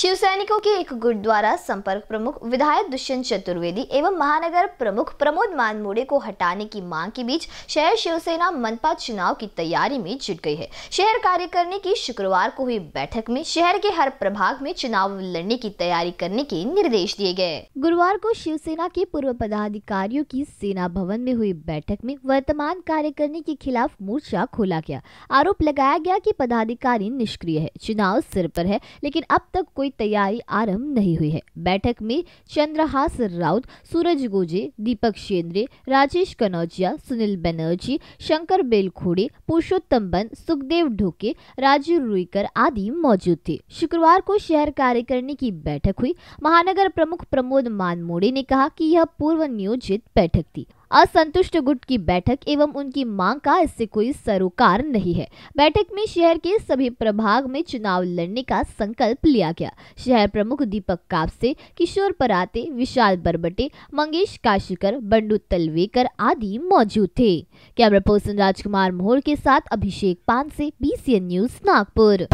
शिव सैनिकों के एक गुरुद्वारा संपर्क प्रमुख विधायक दुष्यंत चतुर्वेदी एवं महानगर प्रमुख प्रमोद मानमोड़े को हटाने की मांग के बीच शहर शिवसेना मनपा चुनाव की तैयारी में जुट गई है शहर कार्यकारिणी की शुक्रवार को हुई बैठक में शहर के हर प्रभाग में चुनाव लड़ने की तैयारी करने के निर्देश दिए गए गुरुवार को शिवसेना के पूर्व पदाधिकारियों की सेना भवन में हुई बैठक में वर्तमान कार्यकारिणी के खिलाफ मोर्चा खोला गया आरोप लगाया गया की पदाधिकारी निष्क्रिय है चुनाव सिर पर है लेकिन अब तक कोई कोई तैयारी आरंभ नहीं हुई है बैठक में चंद्रहास राउत सूरज गोजे दीपक शेंद्रे राजेश कनौजिया सुनील बनर्जी शंकर बेलखोड़े पुरुषोत्तम बन सुखदेव ढोके राजीव रुईकर आदि मौजूद थे शुक्रवार को शहर कार्यकारिणी की बैठक हुई महानगर प्रमुख प्रमोद मानमोड़े ने कहा की यह पूर्व नियोजित बैठक थी असंतुष्ट गुट की बैठक एवं उनकी मांग का इससे कोई सरोकार नहीं है बैठक में शहर के सभी प्रभाग में चुनाव लड़ने का संकल्प लिया गया शहर प्रमुख दीपक कापसे किशोर पराते विशाल बरबटे मंगेश काशीकर बंडू तलवेकर आदि मौजूद थे कैमरा पर्सन राजकुमार मोहर के साथ अभिषेक पान से बी न्यूज नागपुर